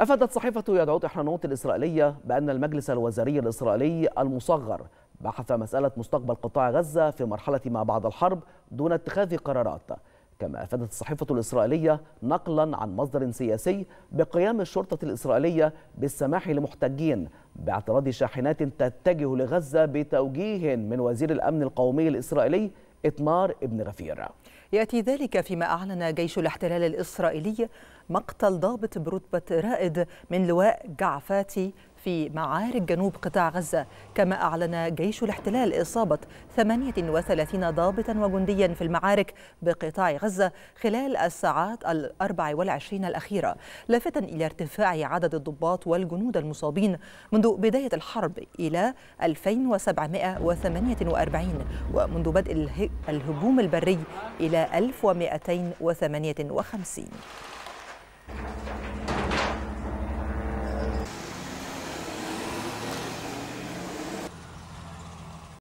أفادت صحيفة يدعوت إحرانوت الإسرائيلية بأن المجلس الوزاري الإسرائيلي المصغر بحث مسألة مستقبل قطاع غزة في مرحلة ما بعد الحرب دون اتخاذ قرارات كما أفادت الصحيفة الإسرائيلية نقلا عن مصدر سياسي بقيام الشرطة الإسرائيلية بالسماح لمحتجين باعتراض شاحنات تتجه لغزة بتوجيه من وزير الأمن القومي الإسرائيلي إتمار ابن غفير يأتي ذلك فيما أعلن جيش الاحتلال الإسرائيلي مقتل ضابط برتبة رائد من لواء جعفاتي في معارك جنوب قطاع غزة كما أعلن جيش الاحتلال إصابة 38 ضابطا وجنديا في المعارك بقطاع غزة خلال الساعات ال 24 الأخيرة لافتا إلى ارتفاع عدد الضباط والجنود المصابين منذ بداية الحرب إلى 2748 ومنذ بدء الهجوم البري إلى 1258